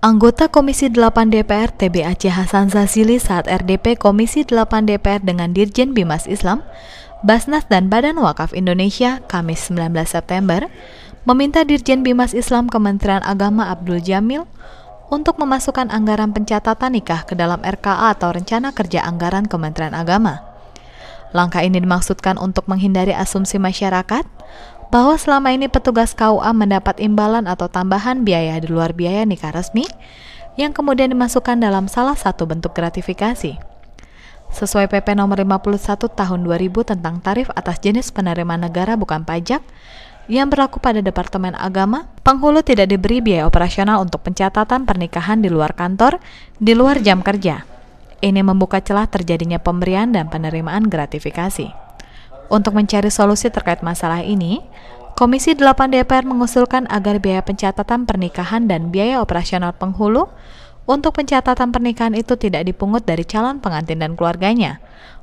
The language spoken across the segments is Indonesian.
Anggota Komisi 8 DPR TBAC Hasan Zazili saat RDP Komisi 8 DPR dengan Dirjen Bimas Islam, Basnas dan Badan Wakaf Indonesia Kamis 19 September meminta Dirjen Bimas Islam Kementerian Agama Abdul Jamil untuk memasukkan anggaran pencatatan nikah ke dalam RKA atau Rencana Kerja Anggaran Kementerian Agama. Langkah ini dimaksudkan untuk menghindari asumsi masyarakat bahwa selama ini petugas KUA mendapat imbalan atau tambahan biaya di luar biaya nikah resmi yang kemudian dimasukkan dalam salah satu bentuk gratifikasi. Sesuai PP nomor 51 tahun 2000 tentang tarif atas jenis penerimaan negara bukan pajak yang berlaku pada Departemen Agama, penghulu tidak diberi biaya operasional untuk pencatatan pernikahan di luar kantor, di luar jam kerja. Ini membuka celah terjadinya pemberian dan penerimaan gratifikasi. Untuk mencari solusi terkait masalah ini, Komisi 8 DPR mengusulkan agar biaya pencatatan pernikahan dan biaya operasional penghulu untuk pencatatan pernikahan itu tidak dipungut dari calon pengantin dan keluarganya,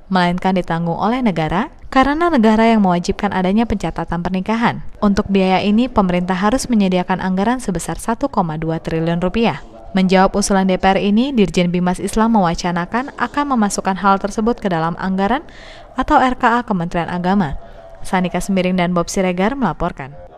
melainkan ditanggung oleh negara karena negara yang mewajibkan adanya pencatatan pernikahan. Untuk biaya ini, pemerintah harus menyediakan anggaran sebesar 1,2 triliun rupiah. Menjawab usulan DPR ini, Dirjen Bimas Islam mewacanakan akan memasukkan hal tersebut ke dalam anggaran atau RKA Kementerian Agama. Sanika Semiring dan Bob Siregar melaporkan.